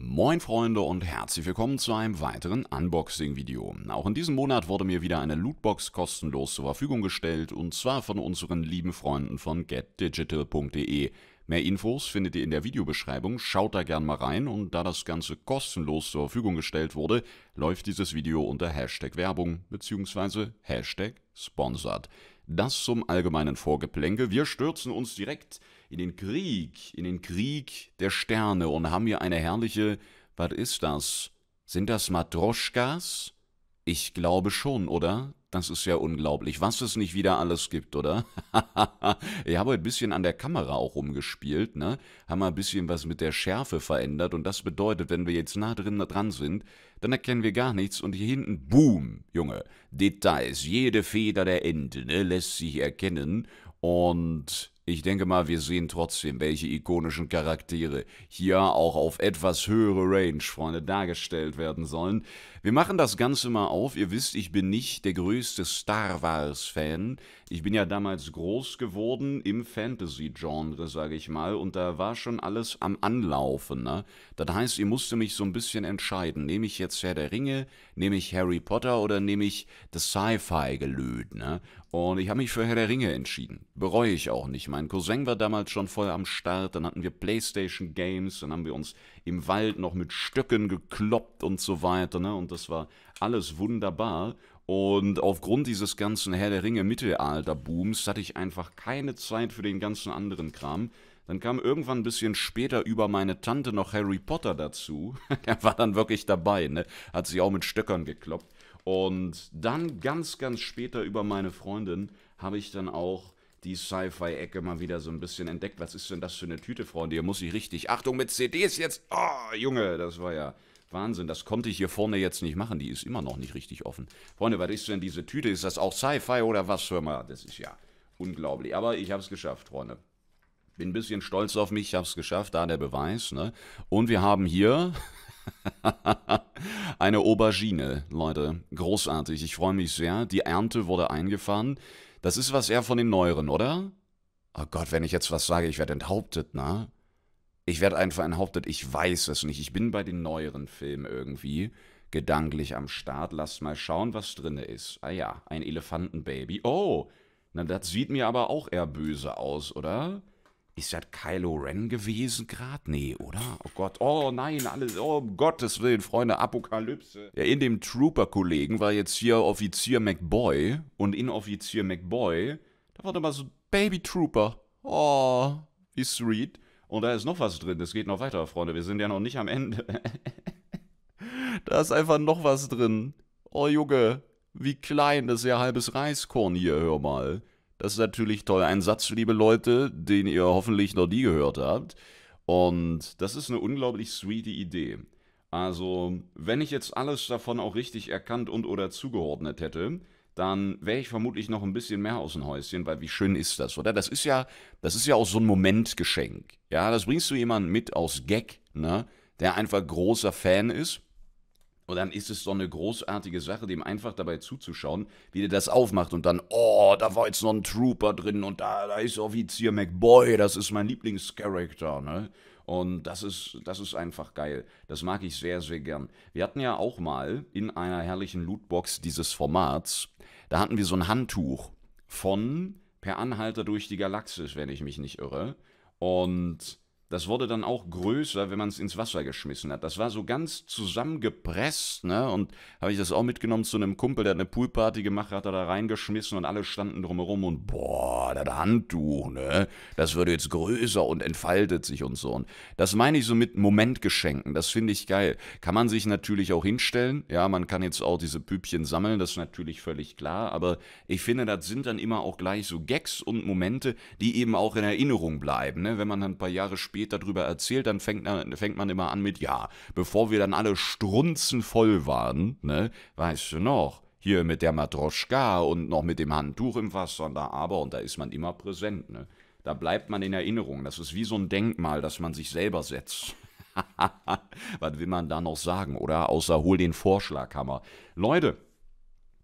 Moin Freunde und herzlich willkommen zu einem weiteren Unboxing-Video. Auch in diesem Monat wurde mir wieder eine Lootbox kostenlos zur Verfügung gestellt und zwar von unseren lieben Freunden von getdigital.de. Mehr Infos findet ihr in der Videobeschreibung, schaut da gern mal rein und da das Ganze kostenlos zur Verfügung gestellt wurde, läuft dieses Video unter Hashtag Werbung bzw. Hashtag Sponsored. Das zum allgemeinen Vorgeplänkel, wir stürzen uns direkt in den Krieg, in den Krieg der Sterne und haben hier eine herrliche, was ist das? Sind das Matroschkas? Ich glaube schon, oder? Das ist ja unglaublich, was es nicht wieder alles gibt, oder? ich habe ein bisschen an der Kamera auch rumgespielt, ne? Haben ein bisschen was mit der Schärfe verändert und das bedeutet, wenn wir jetzt nah drin dran sind, dann erkennen wir gar nichts und hier hinten, boom, Junge, Details, jede Feder der Ente, ne, lässt sich erkennen und ich denke mal, wir sehen trotzdem, welche ikonischen Charaktere hier auch auf etwas höhere Range, Freunde, dargestellt werden sollen. Wir machen das Ganze mal auf. Ihr wisst, ich bin nicht der größte Star Wars-Fan. Ich bin ja damals groß geworden im Fantasy-Genre, sage ich mal, und da war schon alles am Anlaufen. Ne? Das heißt, ihr musste mich so ein bisschen entscheiden. Nehme ich jetzt Herr der Ringe, nehme ich Harry Potter oder nehme ich das sci fi gelöd Ne? Und ich habe mich für Herr der Ringe entschieden. Bereue ich auch nicht meine, mein Cousin war damals schon voll am Start, dann hatten wir Playstation Games, dann haben wir uns im Wald noch mit Stöcken gekloppt und so weiter, ne? Und das war alles wunderbar. Und aufgrund dieses ganzen Herr der Ringe Mittelalter-Booms hatte ich einfach keine Zeit für den ganzen anderen Kram. Dann kam irgendwann ein bisschen später über meine Tante noch Harry Potter dazu. er war dann wirklich dabei, ne? Hat sich auch mit Stöckern gekloppt. Und dann ganz, ganz später über meine Freundin habe ich dann auch die Sci-Fi-Ecke mal wieder so ein bisschen entdeckt. Was ist denn das für eine Tüte, Freunde? Hier muss ich richtig. Achtung mit CDs jetzt. Oh, Junge, das war ja Wahnsinn. Das konnte ich hier vorne jetzt nicht machen. Die ist immer noch nicht richtig offen. Freunde, was ist denn diese Tüte? Ist das auch Sci-Fi oder was? Hör mal, das ist ja unglaublich. Aber ich habe es geschafft, Freunde. Bin ein bisschen stolz auf mich, ich habe es geschafft, da der Beweis. Ne? Und wir haben hier eine Aubergine, Leute. Großartig, ich freue mich sehr. Die Ernte wurde eingefahren. Das ist was eher von den Neueren, oder? Oh Gott, wenn ich jetzt was sage, ich werde enthauptet, ne? Ich werde einfach enthauptet, ich weiß es nicht. Ich bin bei den neueren Filmen irgendwie gedanklich am Start. Lasst mal schauen, was drinne ist. Ah ja, ein Elefantenbaby. Oh, na das sieht mir aber auch eher böse aus, oder? Ist das Kylo Ren gewesen gerade? Nee, oder? Oh Gott, oh nein, alles, oh um Gottes Willen, Freunde, Apokalypse. Ja, in dem Trooper-Kollegen war jetzt hier Offizier McBoy und in Offizier McBoy, da war doch mal so Baby Trooper. Oh, wie sweet. Und da ist noch was drin, das geht noch weiter, Freunde, wir sind ja noch nicht am Ende. da ist einfach noch was drin. Oh Junge, wie klein das ist ja halbes Reiskorn hier, hör mal. Das ist natürlich toll. Ein Satz, liebe Leute, den ihr hoffentlich noch nie gehört habt. Und das ist eine unglaublich sweete Idee. Also, wenn ich jetzt alles davon auch richtig erkannt und oder zugeordnet hätte, dann wäre ich vermutlich noch ein bisschen mehr aus dem Häuschen, weil wie schön ist das, oder? Das ist ja, das ist ja auch so ein Momentgeschenk. Ja, das bringst du jemandem mit aus Gag, ne? Der einfach großer Fan ist und dann ist es so eine großartige Sache, dem einfach dabei zuzuschauen, wie der das aufmacht und dann, oh, da war jetzt noch ein Trooper drin und da, da ist Offizier McBoy, das ist mein Lieblingscharakter, ne? Und das ist, das ist einfach geil. Das mag ich sehr, sehr gern. Wir hatten ja auch mal in einer herrlichen Lootbox dieses Formats, da hatten wir so ein Handtuch von Per Anhalter durch die Galaxis, wenn ich mich nicht irre. Und das wurde dann auch größer, wenn man es ins Wasser geschmissen hat. Das war so ganz zusammengepresst, ne? Und habe ich das auch mitgenommen zu einem Kumpel, der hat eine Poolparty gemacht, hat er da reingeschmissen und alle standen drumherum und boah, das Handtuch, ne? Das würde jetzt größer und entfaltet sich und so. Und das meine ich so mit Momentgeschenken. Das finde ich geil. Kann man sich natürlich auch hinstellen. Ja, man kann jetzt auch diese Püppchen sammeln, das ist natürlich völlig klar. Aber ich finde, das sind dann immer auch gleich so Gags und Momente, die eben auch in Erinnerung bleiben, ne? Wenn man dann ein paar Jahre später spät darüber erzählt, dann fängt, fängt man immer an mit, ja, bevor wir dann alle strunzenvoll waren, ne, weißt du noch, hier mit der Matroschka und noch mit dem Handtuch im Wasser und da aber, und da ist man immer präsent, ne. Da bleibt man in Erinnerung. Das ist wie so ein Denkmal, das man sich selber setzt. Was will man da noch sagen, oder? Außer hol den Vorschlaghammer. Leute,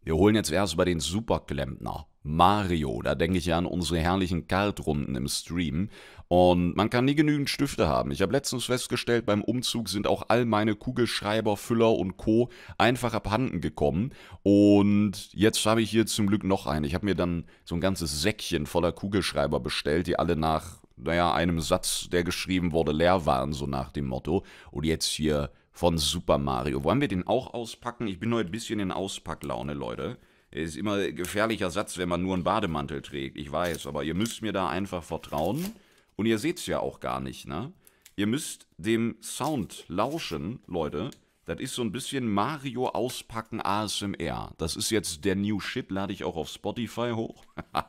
wir holen jetzt erst mal den Superklempner. Mario. Da denke ich ja an unsere herrlichen Kartrunden im Stream. Und man kann nie genügend Stifte haben. Ich habe letztens festgestellt, beim Umzug sind auch all meine Kugelschreiber, Füller und Co. einfach abhanden gekommen. Und jetzt habe ich hier zum Glück noch einen. Ich habe mir dann so ein ganzes Säckchen voller Kugelschreiber bestellt, die alle nach, naja, einem Satz, der geschrieben wurde, leer waren, so nach dem Motto. Und jetzt hier von Super Mario. Wollen wir den auch auspacken? Ich bin heute ein bisschen in Auspacklaune, Leute. Ist immer ein gefährlicher Satz, wenn man nur einen Bademantel trägt. Ich weiß, aber ihr müsst mir da einfach vertrauen. Und ihr seht es ja auch gar nicht, ne? Ihr müsst dem Sound lauschen, Leute. Das ist so ein bisschen Mario auspacken ASMR. Das ist jetzt der New Shit, lade ich auch auf Spotify hoch.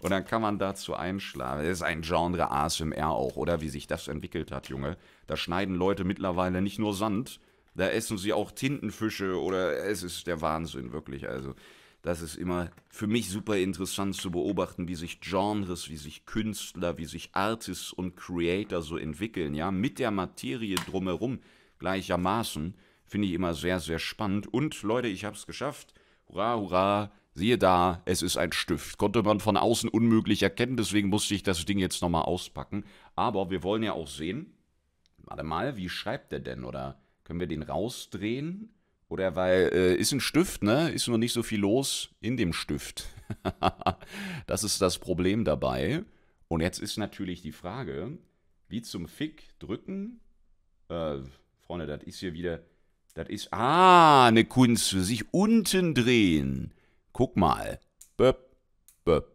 und dann kann man dazu einschlagen. Das ist ein Genre ASMR auch, oder? Wie sich das entwickelt hat, Junge. Da schneiden Leute mittlerweile nicht nur Sand, da essen sie auch Tintenfische oder es ist der Wahnsinn, wirklich. Also, das ist immer für mich super interessant zu beobachten, wie sich Genres, wie sich Künstler, wie sich Artists und Creator so entwickeln, ja, mit der Materie drumherum gleichermaßen. Finde ich immer sehr, sehr spannend. Und Leute, ich habe es geschafft. Hurra, hurra, siehe da, es ist ein Stift. Konnte man von außen unmöglich erkennen, deswegen musste ich das Ding jetzt nochmal auspacken. Aber wir wollen ja auch sehen, warte mal, wie schreibt er denn oder können wir den rausdrehen? Oder weil äh, ist ein Stift, ne? Ist nur nicht so viel los in dem Stift. das ist das Problem dabei. Und jetzt ist natürlich die Frage, wie zum Fick drücken? Äh, Freunde, das ist hier wieder, das ist, ah, eine Kunst für sich unten drehen. Guck mal. böp, böp,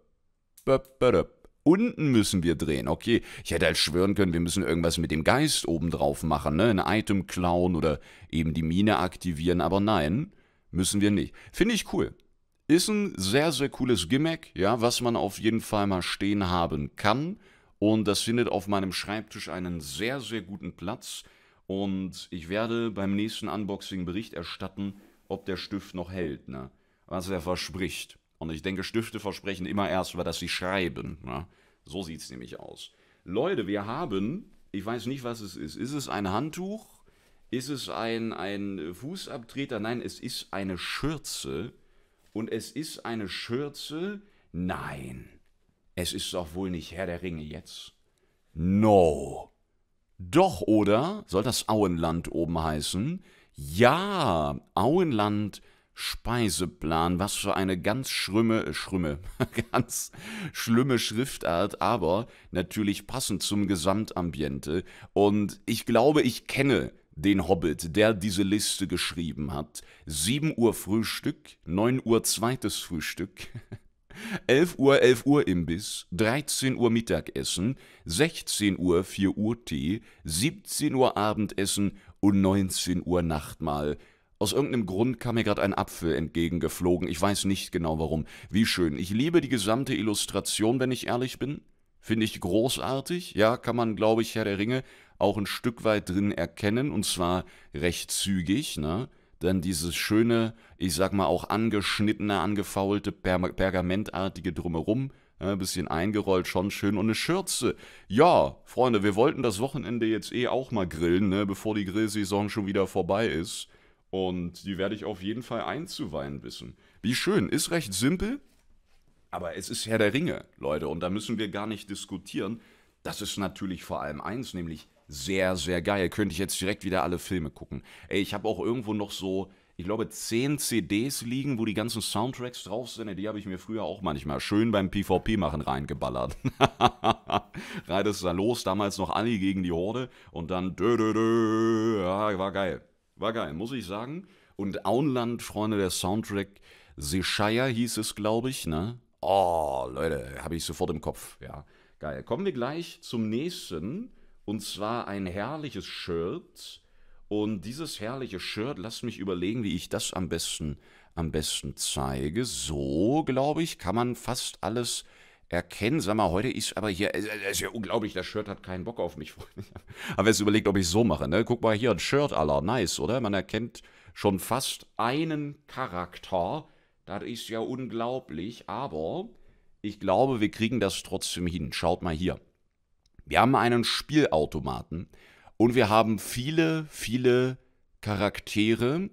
böp, böp. Unten müssen wir drehen, okay. Ich hätte halt schwören können, wir müssen irgendwas mit dem Geist obendrauf machen, ne? Ein Item klauen oder eben die Mine aktivieren, aber nein, müssen wir nicht. Finde ich cool. Ist ein sehr, sehr cooles Gimmick, ja, was man auf jeden Fall mal stehen haben kann. Und das findet auf meinem Schreibtisch einen sehr, sehr guten Platz. Und ich werde beim nächsten Unboxing Bericht erstatten, ob der Stift noch hält, ne? Was er verspricht. Und ich denke, Stifte versprechen immer erst, über das sie schreiben. Ne? So sieht es nämlich aus. Leute, wir haben, ich weiß nicht, was es ist. Ist es ein Handtuch? Ist es ein, ein Fußabtreter? Nein, es ist eine Schürze. Und es ist eine Schürze? Nein. Es ist doch wohl nicht Herr der Ringe jetzt. No. Doch, oder? Soll das Auenland oben heißen? Ja, Auenland Speiseplan. Was für eine ganz schlimme, äh, ganz schlimme Schriftart, aber natürlich passend zum Gesamtambiente. Und ich glaube, ich kenne den Hobbit, der diese Liste geschrieben hat. 7 Uhr Frühstück, 9 Uhr zweites Frühstück. 11 Uhr, 11 Uhr Imbiss, 13 Uhr Mittagessen, 16 Uhr, 4 Uhr Tee, 17 Uhr Abendessen und 19 Uhr Nachtmahl. Aus irgendeinem Grund kam mir gerade ein Apfel entgegengeflogen. Ich weiß nicht genau warum. Wie schön. Ich liebe die gesamte Illustration, wenn ich ehrlich bin. Finde ich großartig. Ja, kann man, glaube ich, Herr der Ringe auch ein Stück weit drin erkennen. Und zwar recht zügig, ne? Dann dieses schöne, ich sag mal auch angeschnittene, angefaulte, pergamentartige Drumherum. Ein bisschen eingerollt, schon schön. Und eine Schürze. Ja, Freunde, wir wollten das Wochenende jetzt eh auch mal grillen, ne, bevor die Grillsaison schon wieder vorbei ist. Und die werde ich auf jeden Fall einzuweihen wissen. Wie schön, ist recht simpel, aber es ist Herr der Ringe, Leute, und da müssen wir gar nicht diskutieren. Das ist natürlich vor allem eins, nämlich sehr, sehr geil. Könnte ich jetzt direkt wieder alle Filme gucken. Ey, ich habe auch irgendwo noch so, ich glaube, 10 CDs liegen, wo die ganzen Soundtracks drauf sind. Die habe ich mir früher auch manchmal schön beim PvP-Machen reingeballert. Reitest da los, damals noch Ali gegen die Horde und dann dö, dö, dö. Ja, war geil. War geil, muss ich sagen. Und Auenland, Freunde, der Soundtrack Seshire hieß es, glaube ich, ne? Oh, Leute, habe ich sofort im Kopf, ja. Geil. Kommen wir gleich zum nächsten. Und zwar ein herrliches Shirt. Und dieses herrliche Shirt, lasst mich überlegen, wie ich das am besten, am besten zeige. So, glaube ich, kann man fast alles erkennen. Sag mal, heute ist aber hier, es ist ja unglaublich, das Shirt hat keinen Bock auf mich. Aber jetzt überlegt, ob ich es so mache. Ne? Guck mal hier, ein Shirt aller, nice, oder? Man erkennt schon fast einen Charakter. Das ist ja unglaublich, aber ich glaube, wir kriegen das trotzdem hin. Schaut mal hier. Wir haben einen Spielautomaten und wir haben viele, viele Charaktere,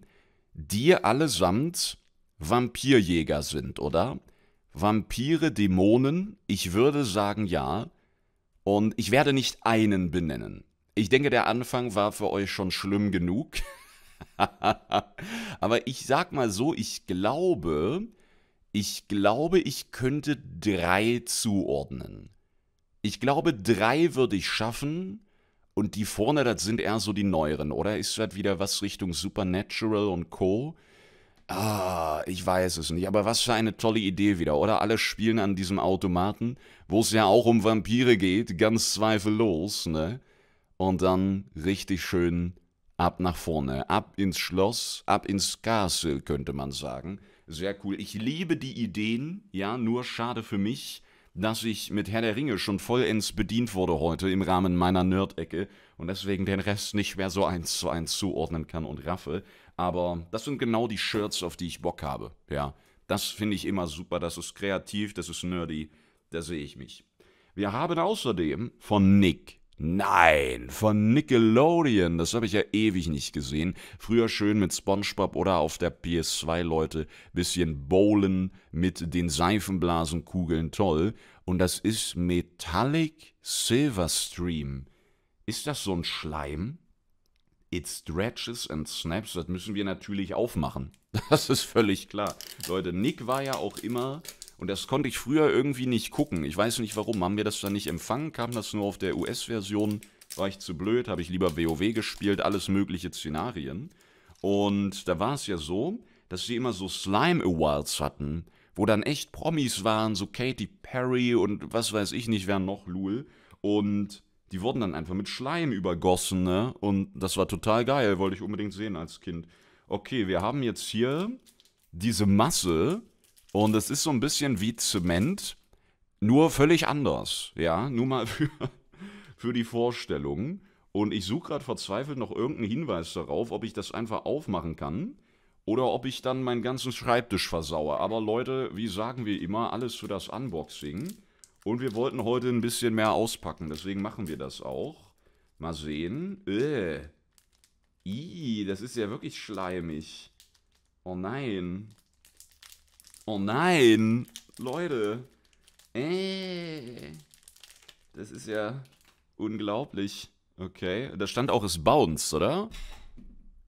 die allesamt Vampirjäger sind, oder? Vampire, Dämonen? Ich würde sagen ja. Und ich werde nicht einen benennen. Ich denke, der Anfang war für euch schon schlimm genug. Aber ich sag mal so, ich glaube, ich glaube, ich könnte drei zuordnen. Ich glaube, drei würde ich schaffen. Und die vorne, das sind eher so die neueren, oder? Ist das wieder was Richtung Supernatural und Co.? Ah, ich weiß es nicht. Aber was für eine tolle Idee wieder, oder? Alle spielen an diesem Automaten, wo es ja auch um Vampire geht, ganz zweifellos, ne? Und dann richtig schön ab nach vorne, ab ins Schloss, ab ins Castle, könnte man sagen. Sehr cool. Ich liebe die Ideen, ja, nur schade für mich, dass ich mit Herr der Ringe schon vollends bedient wurde heute im Rahmen meiner Nerd-Ecke und deswegen den Rest nicht mehr so eins zu eins zuordnen kann und raffe. Aber das sind genau die Shirts, auf die ich Bock habe. Ja, das finde ich immer super. Das ist kreativ, das ist nerdy. Da sehe ich mich. Wir haben außerdem von Nick Nein, von Nickelodeon. Das habe ich ja ewig nicht gesehen. Früher schön mit SpongeBob oder auf der PS2, Leute. Bisschen bowlen mit den Seifenblasenkugeln. Toll. Und das ist Metallic Silverstream. Ist das so ein Schleim? It stretches and snaps. Das müssen wir natürlich aufmachen. Das ist völlig klar. Leute, Nick war ja auch immer und das konnte ich früher irgendwie nicht gucken. Ich weiß nicht warum. Haben wir das dann nicht empfangen? Kam das nur auf der US-Version? War ich zu blöd? Habe ich lieber WoW gespielt? Alles mögliche Szenarien. Und da war es ja so, dass sie immer so Slime Awards hatten, wo dann echt Promis waren, so Katy Perry und was weiß ich nicht, wer noch, Lul. Und die wurden dann einfach mit Schleim übergossen, ne? Und das war total geil, wollte ich unbedingt sehen als Kind. Okay, wir haben jetzt hier diese Masse und es ist so ein bisschen wie Zement, nur völlig anders. Ja, nur mal für, für die Vorstellung. Und ich suche gerade verzweifelt noch irgendeinen Hinweis darauf, ob ich das einfach aufmachen kann oder ob ich dann meinen ganzen Schreibtisch versaue. Aber Leute, wie sagen wir immer, alles für das Unboxing. Und wir wollten heute ein bisschen mehr auspacken, deswegen machen wir das auch. Mal sehen. Äh. Ih, das ist ja wirklich schleimig. Oh nein. Oh nein. Leute. Äh. Das ist ja unglaublich. Okay. Da stand auch, es bounced, oder?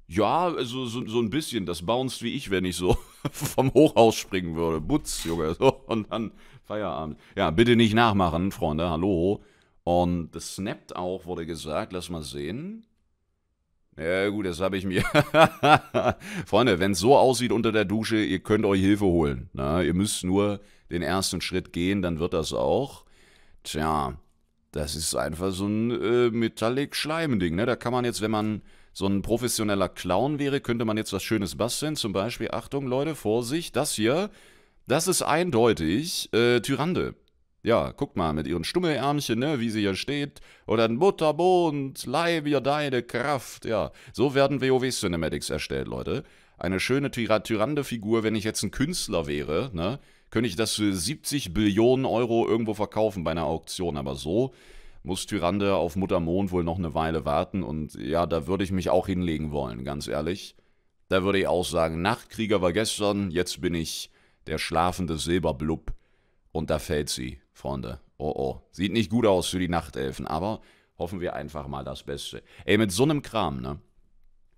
Ja, also so, so ein bisschen. Das bounced wie ich, wenn ich so vom Hochhaus springen würde. Butz, Junge. So, und dann Feierabend. Ja, bitte nicht nachmachen, Freunde. Hallo. Und das snappt auch, wurde gesagt. Lass mal sehen. Ja gut, das habe ich mir. Freunde, wenn es so aussieht unter der Dusche, ihr könnt euch Hilfe holen. Na, ne? ihr müsst nur den ersten Schritt gehen, dann wird das auch. Tja, das ist einfach so ein äh, Metallic-Schleimending. Ne? Da kann man jetzt, wenn man so ein professioneller Clown wäre, könnte man jetzt was Schönes basteln. Zum Beispiel, Achtung Leute, Vorsicht, das hier, das ist eindeutig äh, Tyrande. Ja, guck mal, mit ihren Stummelärmchen, ne, wie sie hier steht. Oder ein Mutterbund, leih mir deine Kraft. Ja, so werden WoW-Cinematics erstellt, Leute. Eine schöne Tyra Tyrande-Figur, wenn ich jetzt ein Künstler wäre, ne, könnte ich das für 70 Billionen Euro irgendwo verkaufen bei einer Auktion. Aber so muss Tyrande auf Muttermond wohl noch eine Weile warten. Und ja, da würde ich mich auch hinlegen wollen, ganz ehrlich. Da würde ich auch sagen, Nachtkrieger war gestern, jetzt bin ich der schlafende Silberblub. Und da fällt sie. Freunde. Oh oh. Sieht nicht gut aus für die Nachtelfen, aber hoffen wir einfach mal das Beste. Ey, mit so einem Kram, ne?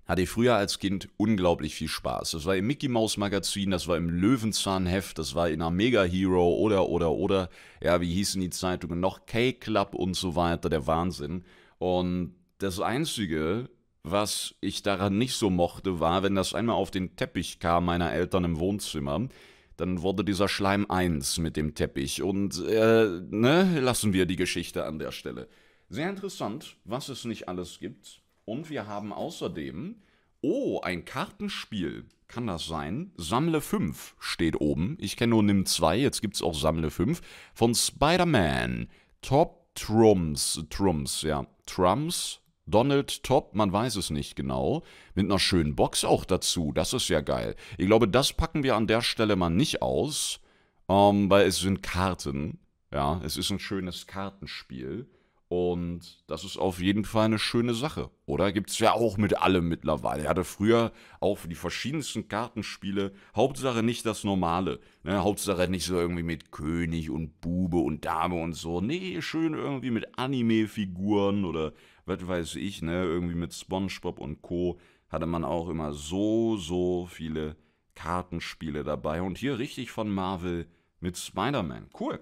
Hatte ich früher als Kind unglaublich viel Spaß. Das war im Mickey Mouse Magazin, das war im Löwenzahnheft, das war in einer Mega Hero oder, oder, oder, ja, wie hießen die Zeitungen noch? K-Club und so weiter, der Wahnsinn. Und das Einzige, was ich daran nicht so mochte, war, wenn das einmal auf den Teppich kam meiner Eltern im Wohnzimmer, dann wurde dieser Schleim eins mit dem Teppich und, äh, ne, lassen wir die Geschichte an der Stelle. Sehr interessant, was es nicht alles gibt. Und wir haben außerdem, oh, ein Kartenspiel. Kann das sein? Sammle 5 steht oben. Ich kenne nur Nimm 2, jetzt gibt es auch Sammle 5. Von Spider-Man. Top Trumps. Trumps, ja. Trumps, Donald Top, man weiß es nicht genau, mit einer schönen Box auch dazu. Das ist ja geil. Ich glaube, das packen wir an der Stelle mal nicht aus, ähm, weil es sind Karten. Ja, es ist ein schönes Kartenspiel. Und das ist auf jeden Fall eine schöne Sache, oder? Gibt es ja auch mit allem mittlerweile. Er hatte früher auch die verschiedensten Kartenspiele. Hauptsache nicht das Normale. Ne? Hauptsache nicht so irgendwie mit König und Bube und Dame und so. Nee, schön irgendwie mit Anime-Figuren oder was weiß ich, ne? Irgendwie mit Spongebob und Co. hatte man auch immer so, so viele Kartenspiele dabei. Und hier richtig von Marvel mit Spider-Man. Cool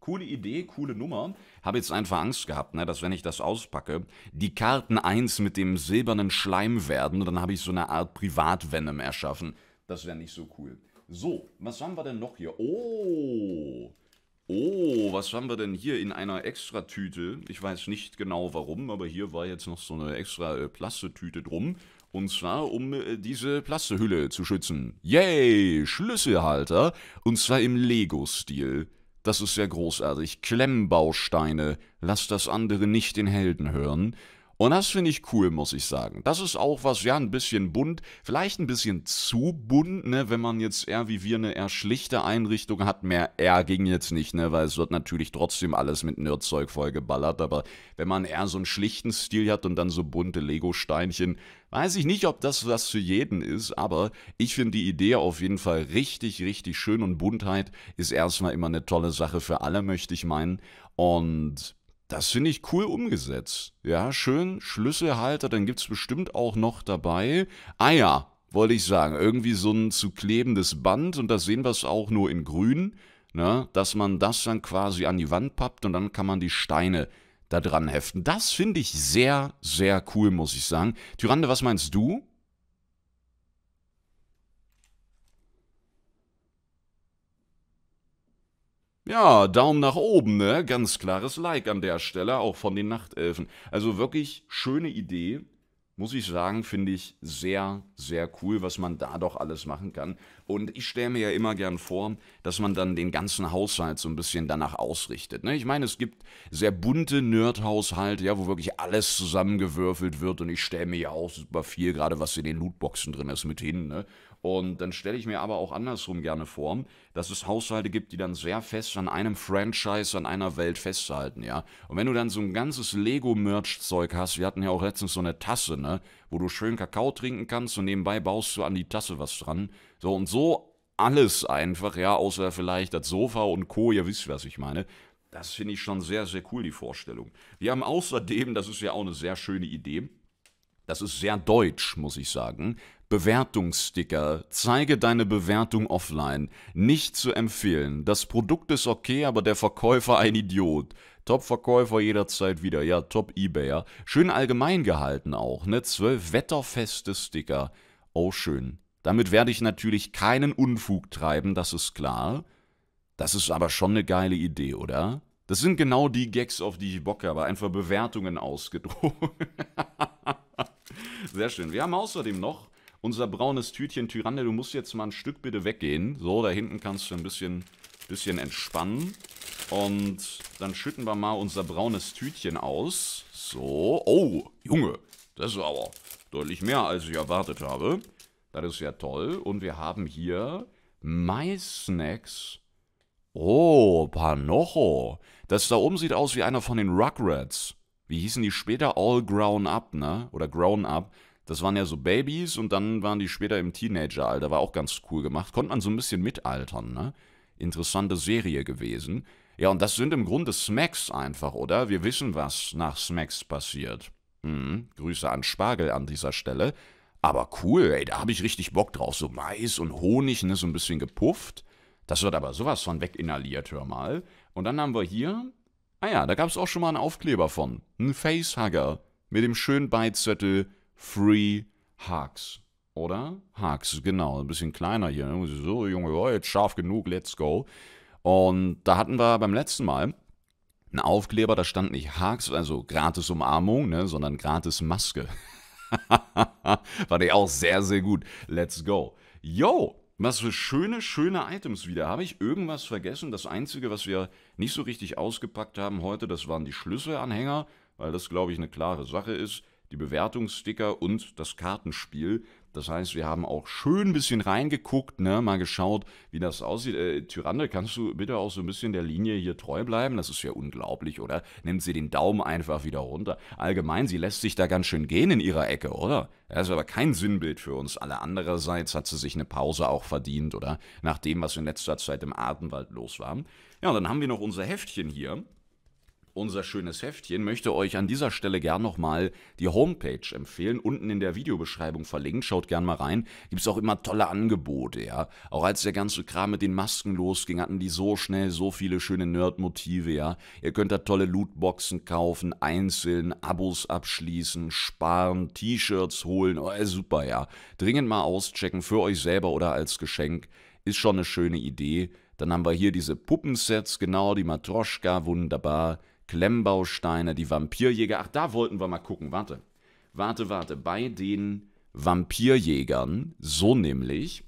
coole Idee, coole Nummer. Habe jetzt einfach Angst gehabt, ne, dass wenn ich das auspacke, die Karten 1 mit dem silbernen Schleim werden und dann habe ich so eine Art Privatvenom erschaffen. Das wäre nicht so cool. So, was haben wir denn noch hier? Oh, oh, was haben wir denn hier in einer Extra-Tüte? Ich weiß nicht genau warum, aber hier war jetzt noch so eine extra äh, Plastetüte drum. Und zwar, um äh, diese Plastehülle zu schützen. Yay, Schlüsselhalter. Und zwar im Lego-Stil. Das ist sehr großartig. Klemmbausteine. Lass das andere nicht den Helden hören. Und das finde ich cool, muss ich sagen. Das ist auch was, ja, ein bisschen bunt, vielleicht ein bisschen zu bunt, ne, wenn man jetzt eher wie wir eine eher schlichte Einrichtung hat. Mehr eher ging jetzt nicht, ne, weil es wird natürlich trotzdem alles mit Nerdzeug vollgeballert, aber wenn man eher so einen schlichten Stil hat und dann so bunte Lego-Steinchen, Weiß ich nicht, ob das was für jeden ist, aber ich finde die Idee auf jeden Fall richtig, richtig schön und Buntheit ist erstmal immer eine tolle Sache für alle, möchte ich meinen. Und das finde ich cool umgesetzt. Ja, schön Schlüsselhalter, dann gibt es bestimmt auch noch dabei Ah ja, wollte ich sagen. Irgendwie so ein zu klebendes Band und da sehen wir es auch nur in grün, ne? dass man das dann quasi an die Wand pappt und dann kann man die Steine da dran heften. Das finde ich sehr, sehr cool, muss ich sagen. Tyrande, was meinst du? Ja, Daumen nach oben, ne? Ganz klares Like an der Stelle, auch von den Nachtelfen. Also wirklich schöne Idee muss ich sagen, finde ich sehr, sehr cool, was man da doch alles machen kann. Und ich stelle mir ja immer gern vor, dass man dann den ganzen Haushalt so ein bisschen danach ausrichtet. Ne? Ich meine, es gibt sehr bunte Nerd-Haushalte, ja, wo wirklich alles zusammengewürfelt wird. Und ich stelle mir ja auch super viel, gerade was in den Lootboxen drin ist, mit hin. Ne? Und dann stelle ich mir aber auch andersrum gerne vor, dass es Haushalte gibt, die dann sehr fest an einem Franchise, an einer Welt festhalten, ja. Und wenn du dann so ein ganzes Lego-Merch-Zeug hast, wir hatten ja auch letztens so eine Tasse, ne, wo du schön Kakao trinken kannst und nebenbei baust du an die Tasse was dran, so und so alles einfach, ja, außer vielleicht das Sofa und Co. Ihr wisst, was ich meine. Das finde ich schon sehr, sehr cool, die Vorstellung. Wir haben außerdem, das ist ja auch eine sehr schöne Idee, das ist sehr deutsch, muss ich sagen. Bewertungssticker. Zeige deine Bewertung offline. Nicht zu empfehlen. Das Produkt ist okay, aber der Verkäufer ein Idiot. Top-Verkäufer jederzeit wieder. Ja, Top-Ebayer. Schön allgemein gehalten auch, ne? Zwölf wetterfeste Sticker. Oh, schön. Damit werde ich natürlich keinen Unfug treiben, das ist klar. Das ist aber schon eine geile Idee, oder? Das sind genau die Gags, auf die ich Bock habe. Einfach Bewertungen ausgedruckt. Sehr schön. Wir haben außerdem noch unser braunes Tütchen. Tyrande, du musst jetzt mal ein Stück bitte weggehen. So, da hinten kannst du ein bisschen, bisschen entspannen. Und dann schütten wir mal unser braunes Tütchen aus. So. Oh, Junge. Das ist aber deutlich mehr, als ich erwartet habe. Das ist ja toll. Und wir haben hier Mais-Snacks. Oh, Panocho. Das da oben sieht aus wie einer von den Rugrats. Wie hießen die später? All Grown Up, ne? Oder Grown Up. Das waren ja so Babys und dann waren die später im Teenager-Alter. War auch ganz cool gemacht. Konnte man so ein bisschen mitaltern, ne? Interessante Serie gewesen. Ja, und das sind im Grunde Smacks einfach, oder? Wir wissen, was nach Smacks passiert. Mhm. Grüße an Spargel an dieser Stelle. Aber cool, ey, da habe ich richtig Bock drauf. So Mais und Honig, ne, so ein bisschen gepufft. Das wird aber sowas von weg inhaliert, hör mal. Und dann haben wir hier, ah ja, da gab es auch schon mal einen Aufkleber von. Ein Facehugger mit dem schönen Beizettel Free Hugs. Oder? Hugs, genau. Ein bisschen kleiner hier. Ne? So, Junge, oh, jetzt scharf genug, let's go. Und da hatten wir beim letzten Mal einen Aufkleber, da stand nicht Hugs, also gratis Umarmung, ne, sondern gratis Maske. Fand ich auch sehr, sehr gut. Let's go. Yo, was für schöne, schöne Items wieder. Habe ich irgendwas vergessen? Das Einzige, was wir nicht so richtig ausgepackt haben heute, das waren die Schlüsselanhänger, weil das, glaube ich, eine klare Sache ist. Die Bewertungssticker und das Kartenspiel. Das heißt, wir haben auch schön ein bisschen reingeguckt, ne, mal geschaut, wie das aussieht. Äh, Tyrande, kannst du bitte auch so ein bisschen der Linie hier treu bleiben? Das ist ja unglaublich, oder? Nimmt sie den Daumen einfach wieder runter. Allgemein, sie lässt sich da ganz schön gehen in ihrer Ecke, oder? Das ist aber kein Sinnbild für uns alle. Andererseits hat sie sich eine Pause auch verdient, oder? Nach dem, was in letzter Zeit im Artenwald los war. Ja, und dann haben wir noch unser Heftchen hier unser schönes Heftchen, möchte euch an dieser Stelle gern nochmal die Homepage empfehlen. Unten in der Videobeschreibung verlinkt. Schaut gern mal rein. Gibt es auch immer tolle Angebote, ja. Auch als der ganze Kram mit den Masken losging, hatten die so schnell so viele schöne Nerd-Motive, ja. Ihr könnt da tolle Lootboxen kaufen, einzeln, Abos abschließen, sparen, T-Shirts holen. Oh, super, ja. Dringend mal auschecken für euch selber oder als Geschenk. Ist schon eine schöne Idee. Dann haben wir hier diese Puppensets, genau, die Matroschka, wunderbar. Klemmbausteine, die Vampirjäger. Ach, da wollten wir mal gucken. Warte. Warte, warte. Bei den Vampirjägern, so nämlich,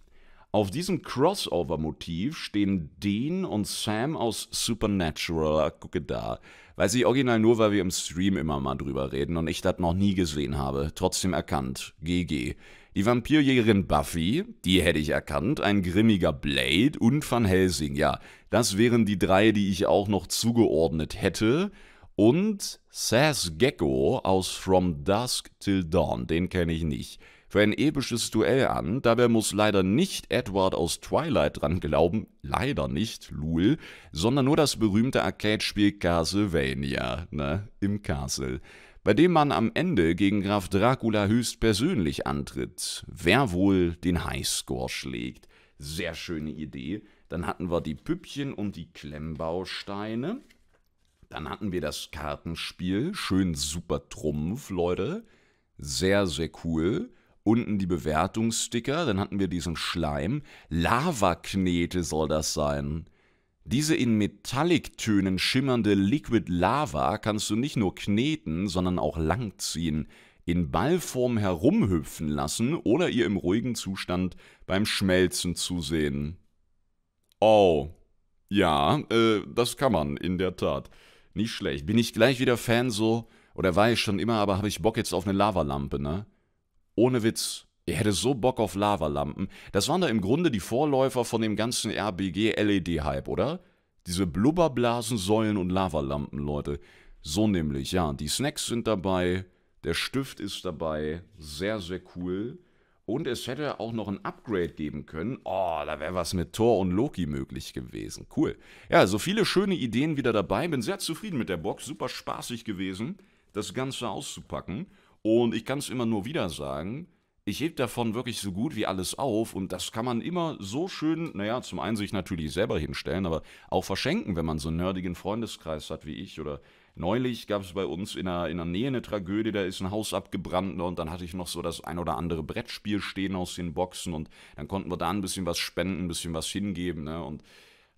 auf diesem Crossover-Motiv stehen Dean und Sam aus Supernatural, ah, gucke da. Weiß ich original nur, weil wir im Stream immer mal drüber reden und ich das noch nie gesehen habe, trotzdem erkannt. GG. Die Vampirjägerin Buffy, die hätte ich erkannt, ein grimmiger Blade und Van Helsing, ja. Das wären die drei, die ich auch noch zugeordnet hätte. Und Sass Gecko aus From Dusk Till Dawn, den kenne ich nicht für ein episches Duell an. Dabei muss leider nicht Edward aus Twilight dran glauben, leider nicht Lul, sondern nur das berühmte Arcade-Spiel Castlevania, ne, im Castle bei dem man am Ende gegen Graf Dracula höchstpersönlich antritt. Wer wohl den Highscore schlägt? Sehr schöne Idee. Dann hatten wir die Püppchen und die Klemmbausteine. Dann hatten wir das Kartenspiel. Schön super Trumpf, Leute. Sehr, sehr cool unten die Bewertungssticker, dann hatten wir diesen Schleim. Lavaknete soll das sein. Diese in Metalliktönen schimmernde Liquid Lava kannst du nicht nur kneten, sondern auch langziehen, in Ballform herumhüpfen lassen oder ihr im ruhigen Zustand beim Schmelzen zusehen. Oh, ja, äh, das kann man, in der Tat. Nicht schlecht. Bin ich gleich wieder Fan so, oder war ich schon immer, aber habe ich Bock jetzt auf eine Lavalampe, ne? Ohne Witz. Ihr hättet so Bock auf Lavalampen. Das waren da im Grunde die Vorläufer von dem ganzen RBG-LED-Hype, oder? Diese Blubberblasensäulen und Lavalampen, Leute. So nämlich, ja. Die Snacks sind dabei, der Stift ist dabei. Sehr, sehr cool. Und es hätte auch noch ein Upgrade geben können. Oh, da wäre was mit Thor und Loki möglich gewesen. Cool. Ja, so viele schöne Ideen wieder dabei. Bin sehr zufrieden mit der Box. Super spaßig gewesen, das Ganze auszupacken. Und ich kann es immer nur wieder sagen, ich hebe davon wirklich so gut wie alles auf und das kann man immer so schön, naja, zum einen sich natürlich selber hinstellen, aber auch verschenken, wenn man so einen nerdigen Freundeskreis hat wie ich oder neulich gab es bei uns in der, in der Nähe eine Tragödie, da ist ein Haus abgebrannt und dann hatte ich noch so das ein oder andere Brettspiel stehen aus den Boxen und dann konnten wir da ein bisschen was spenden, ein bisschen was hingeben ne? und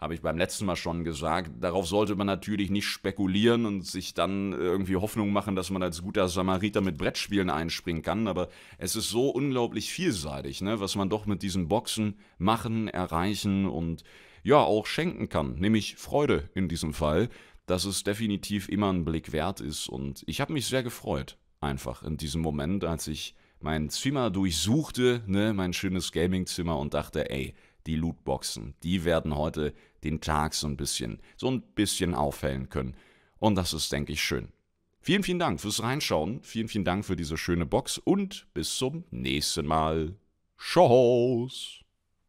habe ich beim letzten Mal schon gesagt, darauf sollte man natürlich nicht spekulieren und sich dann irgendwie Hoffnung machen, dass man als guter Samariter mit Brettspielen einspringen kann. Aber es ist so unglaublich vielseitig, ne, was man doch mit diesen Boxen machen, erreichen und ja auch schenken kann, nämlich Freude in diesem Fall, dass es definitiv immer einen Blick wert ist. Und ich habe mich sehr gefreut, einfach in diesem Moment, als ich mein Zimmer durchsuchte, ne, mein schönes Gamingzimmer und dachte, ey, die Lootboxen, die werden heute den Tag so ein bisschen, so ein bisschen aufhellen können. Und das ist, denke ich, schön. Vielen, vielen Dank fürs Reinschauen. Vielen, vielen Dank für diese schöne Box und bis zum nächsten Mal. Tschüss.